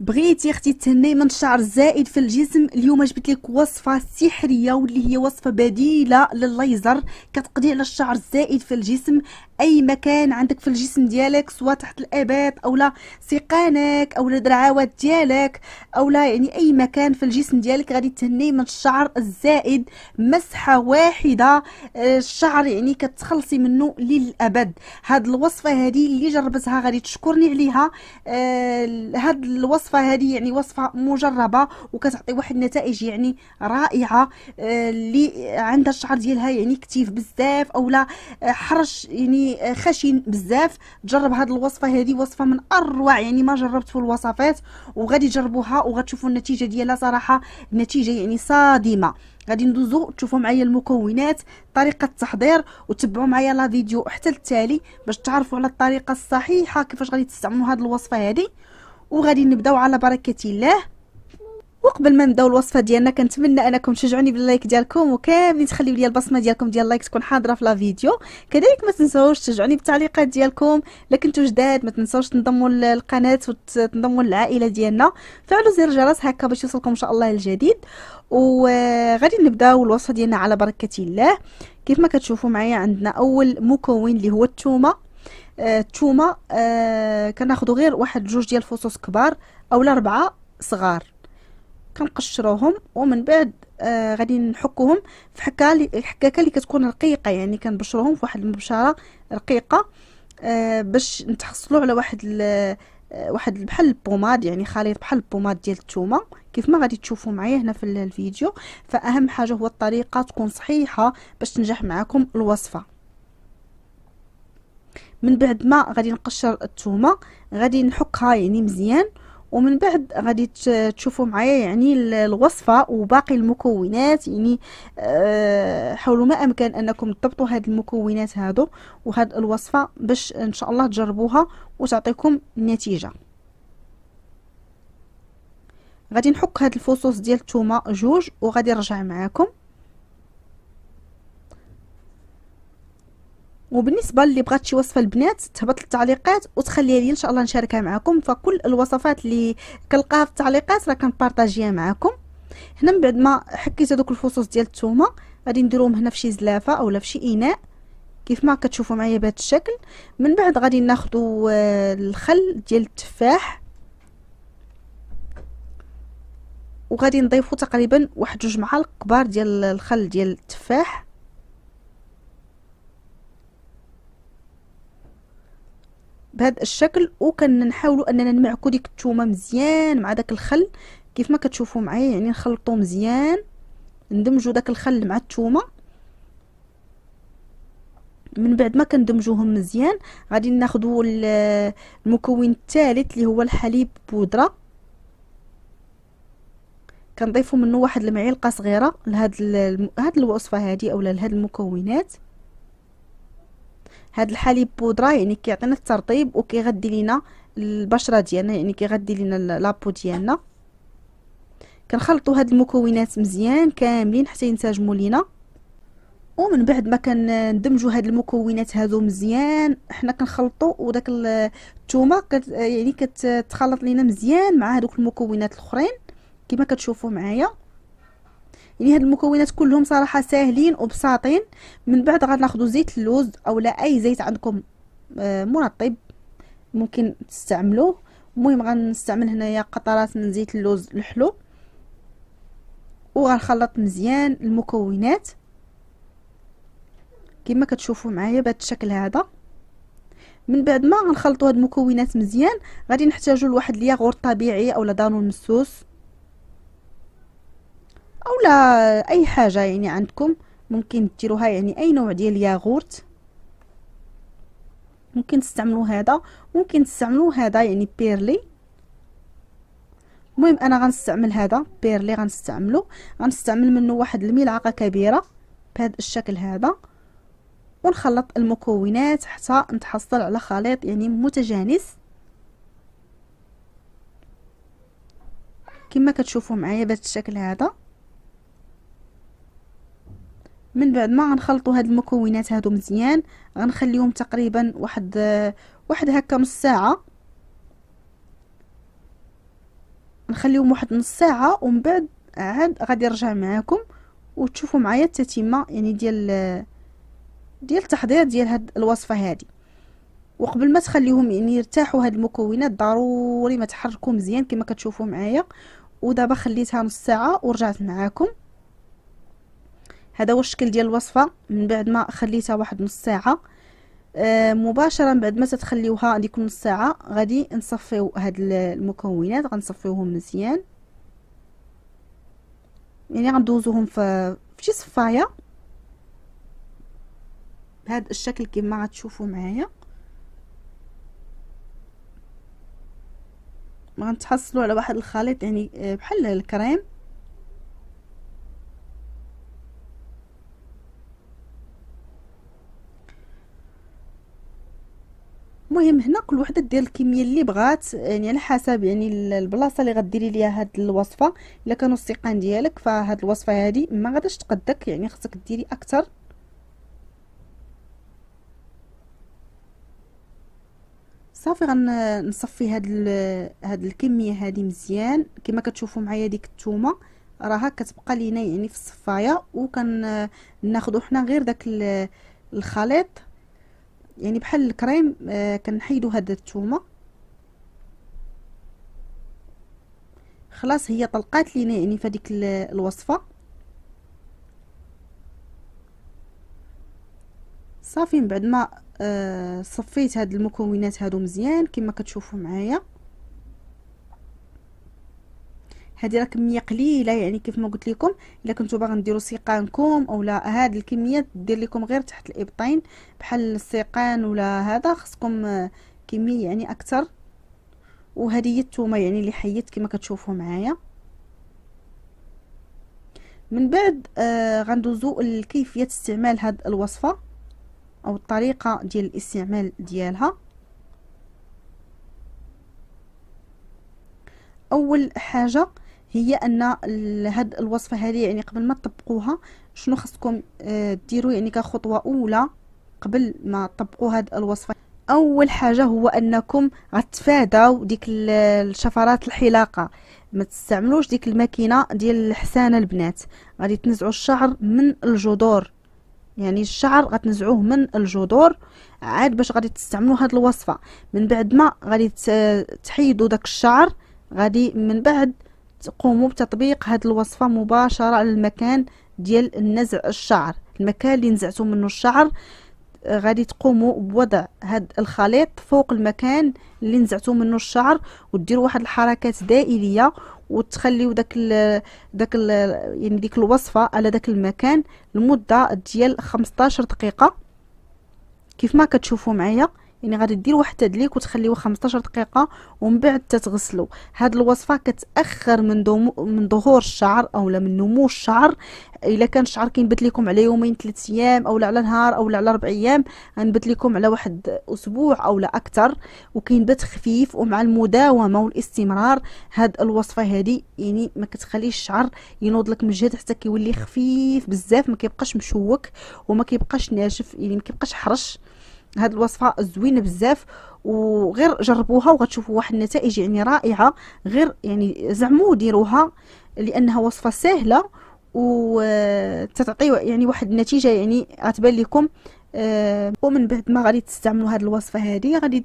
بغيتي اختي تهني من الشعر الزائد في الجسم اليوم جبت لك وصفه سحريه واللي هي وصفه بديله للليزر كتقضي على الشعر الزائد في الجسم اي مكان عندك في الجسم ديالك سواء تحت الابات اولا سيقانك اولا دراعوات ديالك اولا يعني اي مكان في الجسم ديالك غادي تهني من الشعر الزائد مسحه واحده آه، الشعر يعني كتخلصي منه للابد هاد الوصفه هذه اللي جربتها غادي تشكرني عليها آه هاد الوصفه هذه يعني وصفه مجربه وكتعطي واحد النتائج يعني رائعه آه، اللي عندها الشعر ديالها يعني كتيف بزاف اولا آه، حرش يعني خشن بزاف تجرب هاد الوصفه هذه وصفه من اروع يعني ما جربت في الوصفات وغادي تجربوها وغتشوفوا النتيجه ديالها صراحه نتيجه يعني صادمه غادي ندوزو تشوفوا معايا المكونات طريقه التحضير وتبعوا معايا لا فيديو حتى التالي باش تعرفوا على الطريقه الصحيحه كيفاش غادي تستعملوا هاد الوصفه هذه وغادي نبداو على بركه الله وقبل ما نبداو الوصفه ديالنا كنتمنى انكم تشجعوني باللايك ديالكم وكاملين تخليو لي البصمه ديالكم ديال اللايك تكون حاضره في لا فيديو كذلك ما تنساوش تشجعوني بالتعليقات ديالكم الا كنتو جداد ما تنساوش تنضموا للقناه وتنضموا للعائله ديالنا فعلوا زر الجرس هكا باش يوصلكم ان شاء الله الجديد وغادي نبداو الوصفه ديالنا على بركه الله كيف ما كتشوفوا معايا عندنا اول مكون اللي هو الثومه الثومه آه آه كناخذوا غير واحد جوج ديال الفصوص كبار اولا اربعه صغار كنقشروهم ومن بعد آه غادي نحكوهم في حكه الحكاكه اللي كتكون رقيقه يعني كنبشروهم في واحد المبشره رقيقه آه باش نتحصلوا على واحد آه، واحد بحال البوماد يعني خليط بحال البوماد ديال الثومه كيف ما غادي تشوفوا معايا هنا في الفيديو فاهم حاجه هو الطريقه تكون صحيحه باش تنجح معكم الوصفه من بعد ما غادي نقشر الثومه غادي نحكها يعني مزيان ومن بعد غادي تشوفوا معايا يعني الوصفه وباقي المكونات يعني آه، حاولوا ما امكن انكم تضبطوا هاد المكونات هادو وهاد الوصفه باش ان شاء الله تجربوها وتعطيكم النتيجه غادي نحك هاد الفصوص ديال الثومه جوج وغادي نرجع معاكم وبالنسبه اللي بغات شي وصفه البنات تهبط للتعليقات وتخليها لي ان شاء الله نشاركها معكم فكل الوصفات اللي كنلقاها في التعليقات راه كنبارطاجيها معكم هنا من بعد ما حكيت هذوك الفصوص ديال الثومه غادي نديرهم هنا في شي زلافه اولا في شي اناء كيف ما كتشوفوا معايا بهذا الشكل من بعد غادي ناخذوا آه، الخل ديال التفاح وغادي نضيفوا تقريبا واحد جوج معالق كبار ديال الخل ديال التفاح بهذا الشكل وكنحاولوا اننا نمعكو ديك الثومه مزيان مع داك الخل كيف ما كتشوفوا معايا يعني نخلطو مزيان ندمجوا داك الخل مع الثومه من بعد ما كندمجوهم مزيان غادي ناخذوا المكون الثالث اللي هو الحليب بودره كنضيفوا منه واحد المعلقه صغيره لهاد هاد الوصفه هذه اولا لهاد المكونات هاد الحليب بودره يعني كيعطينا الترطيب وكيغدي لينا البشره ديالنا يعني كيغدي لينا لابو ديالنا كنخلطوا هاد المكونات مزيان كاملين حتى ينسجموا لينا ومن بعد ما كندمجوا هاد المكونات هادو مزيان حنا كنخلطوا وداك الثومه كت يعني كتخلط لينا مزيان مع هادوك المكونات الاخرين كما كتشوفوا معايا يعني هاد المكونات كلهم صراحه ساهلين وبساطين من بعد غناخذوا زيت اللوز اولا اي زيت عندكم آه، مرطب ممكن تستعملوه المهم غنستعمل هنايا قطرات من زيت اللوز الحلو وغنخلط مزيان المكونات كما كتشوفوا معايا بهذا الشكل هذا من بعد ما غنخلطوا هاد المكونات مزيان غادي نحتاجوا لواحد الياغور طبيعي اولا دانون مسوس او لا اي حاجه يعني عندكم ممكن ديروها يعني اي نوع ديال ياغورت ممكن تستعملوا هذا ممكن تستعملوا هذا يعني بيرلي المهم انا غنستعمل هذا بيرلي غنستعملو غنستعمل منه واحد الملعقه كبيره بهذا الشكل هذا ونخلط المكونات حتى نتحصل على خليط يعني متجانس كما كتشوفوا معايا بهذا الشكل هذا من بعد ما غنخلطوا هاد المكونات هادو مزيان غنخليهم تقريبا واحد واحد هكا نص ساعه نخليهم واحد نص ساعه ومن بعد عاد غادي نرجع معاكم وتشوفوا معايا التتمه يعني ديال ديال التحضير ديال هاد الوصفه هادي وقبل ما تخليهم يعني يرتاحوا هاد المكونات ضروري ما تحركوا مزيان كما كتشوفوا معايا ودابا خليتها نص ساعه ورجعت معاكم هذا هو الشكل ديال الوصفه من بعد ما خليتها واحد نص ساعه آه مباشره من بعد ما تتخليوها ديك نص ساعه غادي نصفيو هاد المكونات غنصفيوهم مزيان يعني غندوزوهم في شي صفايه بهذا الشكل كما غتشوفوا معايا غنتحصلوا على واحد الخليط يعني آه، بحال الكريم المهم هنا كل وحده دير الكميه اللي بغات يعني على حسب يعني البلاصه اللي غديري ليها هاد الوصفه الا كانوا السيقان ديالك فهاد الوصفه هادي ما غاداش تقدك يعني خصك ديري اكثر صافي غنصفي هاد هاد الكميه هادي مزيان كما كتشوفوا معايا ديك الثومه راها كتبقى لينا يعني في الصفايه وكناخذوا حنا غير داك الخليط يعني بحال الكريم آه كنحيدو هاد الثومه خلاص هي طلقات لينا يعني فهاديك الوصفه صافي من بعد ما آه صفيت هاد المكونات هادو مزيان كما كتشوفوا معايا هذه راه كميه قليله يعني كيف ما قلت لكم الا كنتو باغي نديرو سيقانكم اولا هاد الكميه دير لكم غير تحت الابطين بحال السيقان ولا هذا خصكم كميه يعني اكثر وهذه هي التومه يعني اللي حيت كما كتشوفوا معايا من بعد آه غندوزو لكيفيه استعمال هاد الوصفه او الطريقه ديال الاستعمال ديالها اول حاجه هي ان هاد الوصفه هذه يعني قبل ما تطبقوها شنو خصكم آه، ديروا يعني كخطوه اولى قبل ما تطبقوا هاد الوصفه اول حاجه هو انكم غتفاداو ديك الشفرات الحلاقه ما تستعملوش ديك الماكينه ديال الحسانه البنات غادي تنزعوا الشعر من الجذور يعني الشعر غتنزعوه من الجذور عاد باش غادي تستعملوا هاد الوصفه من بعد ما غادي تحيدوا داك الشعر غادي من بعد تقوموا بتطبيق هاد الوصفة مباشرة على المكان ديال النزع الشعر المكان اللي نزعتو منه الشعر آه، غادي تقوموا بوضع هاد الخليط فوق المكان اللي نزعتو منه الشعر وديروا واحد الحركات دائريه وتخليو داك ال داك ال يعني ديك الوصفه على داك المكان لمده ديال 15 دقيقه كيف ما كتشوفوا معايا يعني غادي دير واحد التدليك وتخليه 15 دقيقه ومن بعد تتغسلو هاد الوصفه كتاخر من من ظهور الشعر اولا من نمو الشعر الا كان الشعر كينبت لكم على يومين ثلاث ايام اولا على نهار اولا على اربع ايام غنبت لكم على واحد اسبوع اولا اكثر وكينبت خفيف ومع المداومه والاستمرار هاد الوصفه هادي يعني ما كتخليش الشعر ينوض لك من جهه حتى كيولي خفيف بزاف ما كيبقاش مشوك وما كيبقاش ناشف يعني ما كيبقاش حرش هاد الوصفه زوينه بزاف وغير جربوها وغتشوفوا واحد النتائج يعني رائعه غير يعني زعموا ديروها لانها وصفه سهله وتعطي يعني واحد النتيجه يعني غتبان لكم آه، ومن بعد ما غادي تستعملوا هاد الوصفه هذه غادي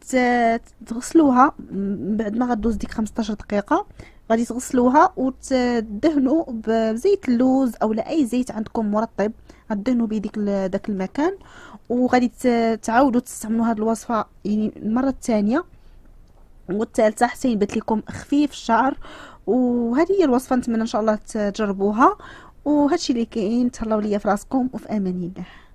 تغسلوها من بعد ما غدوز ديك 15 دقيقه غادي تغسلوها وتدهنوا بزيت اللوز اولا اي زيت عندكم مرطب غدهنوا به ديك داك المكان وغادي تعاودوا تستعملوا هذه الوصفه يعني المره الثانيه والثالثه حتى ينبت لكم خفيف الشعر وهذه هي الوصفه نتمنى ان شاء الله تجربوها وهادشي اللي كاين تهلاو ليا في راسكم وفي امان الله